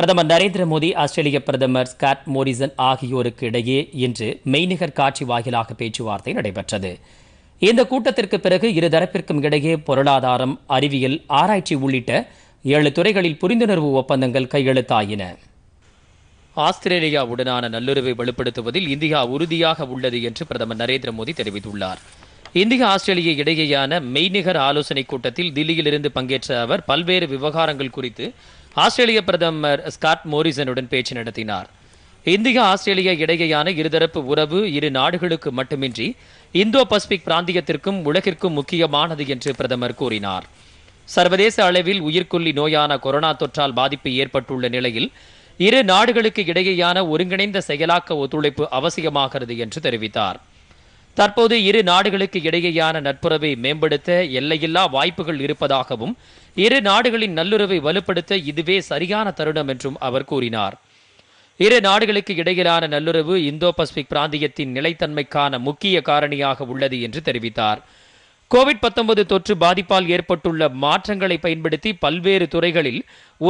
பிரதமர் நரேந்திர மோடி ஆஸ்திரேலிய பிரதமர் Scott Morrison ஆகியோருக்கு இடையே இன்று மெய்நிகர் காட்சி வாயிலாக பேச்சுவார்த்தை நடைபெற்றது இந்த கூட்டத்திற்கு பிறகு இருதரப்பிற்கும் இடையே பொருளாதாரம் அறிவியல் ஆராய்ச்சி உள்ளிட்ட ஏழு துறைகளில் புரிந்துணர்வு ஒப்பந்தங்கள் கையெழுத்தாயின ஆஸ்திரேலியாவுடனான நல்லுறவை வலுப்படுத்துவதில் இந்தியா உறுதியாக உள்ளது என்று பிரதமர் நரேந்திர மோடி தெரிவித்துள்ளார் இந்தியா ஆஸ்திரேலிய இடையேயான மெய்நிகர் ஆலோசனைக் கூட்டத்தில் தில்லியிலிருந்து பங்கேற்ற அவர் பல்வேறு விவகாரங்கள் குறித்து ஆஸ்திரேலிய பிரதமர் ஸ்காட் மோரிசனுடன் பேச்சு நடத்தினார் இந்தியா ஆஸ்திரேலியா இடையேயான இருதரப்பு உறவு இரு நாடுகளுக்கு மட்டுமின்றி இந்தோ பசிபிக் பிராந்தியத்திற்கும் உலகிற்கும் முக்கியமானது என்று பிரதமர் கூறினார் சர்வதேச அளவில் உயிர்கொல்லி நோயான கொரோனா தொற்றால் பாதிப்பு ஏற்பட்டுள்ள நிலையில் இரு நாடுகளுக்கு இடையேயான ஒருங்கிணைந்த செயலாக்க ஒத்துழைப்பு அவசியமாகிறது என்று தெரிவித்தார் தற்போது இரு நாடுகளுக்கு இடையேயான நட்புறவை மேம்படுத்த எல்லையில்லா வாய்ப்புகள் இருப்பதாகவும் இரு நாடுகளின் நல்லுறவை வலுப்படுத்த இதுவே சரியான தருணம் என்றும் அவர் கூறினார் இரு நாடுகளுக்கு இடையிலான நல்லுறவு இந்தோ பசிபிக் பிராந்தியத்தின் நிலைத்தன்மைக்கான முக்கிய காரணியாக உள்ளது என்று தெரிவித்தார் கோவிட் தொற்று பாதிப்பால் ஏற்பட்டுள்ள மாற்றங்களை பயன்படுத்தி பல்வேறு துறைகளில்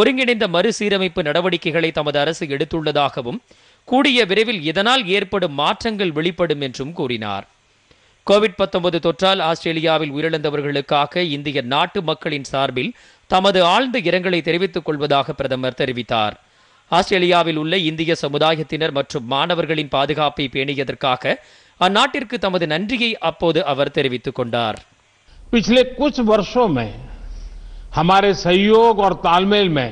ஒருங்கிணைந்த மறுசீரமைப்பு நடவடிக்கைகளை தமது அரசு எடுத்துள்ளதாகவும் கூடிய விரைவில் இதனால் ஏற்படும் மாற்றங்கள் வெளிப்படும் என்றும் கூறினார் கோவிட் பத்தொன்பது தொற்றால் ஆஸ்திரேலியாவில் உயிரிழந்தவர்களுக்காக இந்திய நாட்டு மக்களின் சார்பில் தமது ஆழ்ந்த இரங்கலை தெரிவித்துக் கொள்வதாக பிரதமர் தெரிவித்தார் ஆஸ்திரேலியாவில் உள்ள இந்திய சமுதாயத்தினர் மற்றும் மாணவர்களின் பாதுகாப்பை பேணியதற்காக அந்நாட்டிற்கு தமது நன்றியை அப்போது அவர் தெரிவித்துக் கொண்டார் பிछले कुछ वर्षों में हमारे सहयोग और तालमेल में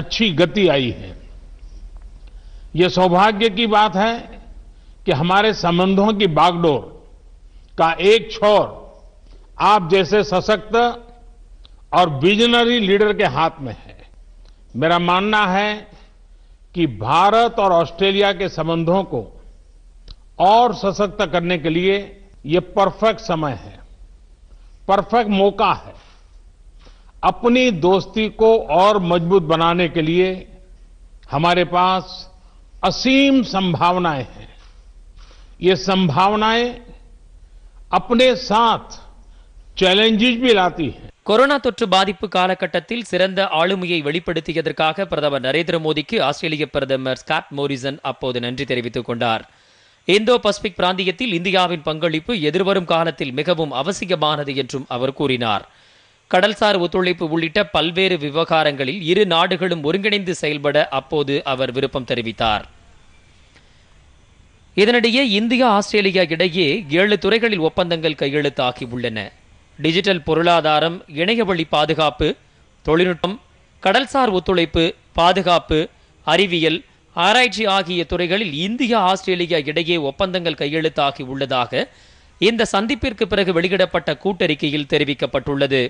अच्छी गति आई है यह सौभाग्य की बात है कि हमारे संबंधों की बागडोर का एक छोर आप जैसे सशक्त और विजनरी लीडर के हाथ में है मेरा मानना है कि भारत और ऑस्ट्रेलिया के संबंधों को और सशक्त करने के लिए ये परफेक्ट समय है परफेक्ट मौका है अपनी दोस्ती को और मजबूत बनाने के लिए हमारे पास असीम संभावनाएं हैं ये संभावनाएं கொரோனா தொற்று பாதிப்பு காலகட்டத்தில் சிறந்த ஆளுமையை வெளிப்படுத்தியதற்காக பிரதமர் நரேந்திர மோடிக்கு ஆஸ்திரேலிய பிரதமர் ஸ்காட் மோரிசன் அப்போது நன்றி தெரிவித்துக் கொண்டார் இந்தோ பசிபிக் பிராந்தியத்தில் இந்தியாவின் பங்களிப்பு எதிர்வரும் காலத்தில் மிகவும் அவசியமானது என்றும் அவர் கூறினார் கடல்சார் ஒத்துழைப்பு உள்ளிட்ட பல்வேறு விவகாரங்களில் இரு நாடுகளும் ஒருங்கிணைந்து செயல்பட அப்போது அவர் விருப்பம் தெரிவித்தார் இதனிடையே இந்தியா ஆஸ்திரேலியா இடையே ஏழு துறைகளில் ஒப்பந்தங்கள் கையெழுத்தாகி உள்ளன டிஜிட்டல் பொருளாதாரம் இணையவழி பாதுகாப்பு தொழில்நுட்பம் கடல்சார் ஒத்துழைப்பு பாதுகாப்பு அறிவியல் ஆராய்ச்சி ஆகிய துறைகளில் இந்தியா ஆஸ்திரேலியா இடையே ஒப்பந்தங்கள் கையெழுத்தாகி உள்ளதாக இந்த சந்திப்பிற்கு பிறகு வெளியிடப்பட்ட கூட்டறிக்கையில் தெரிவிக்கப்பட்டுள்ளது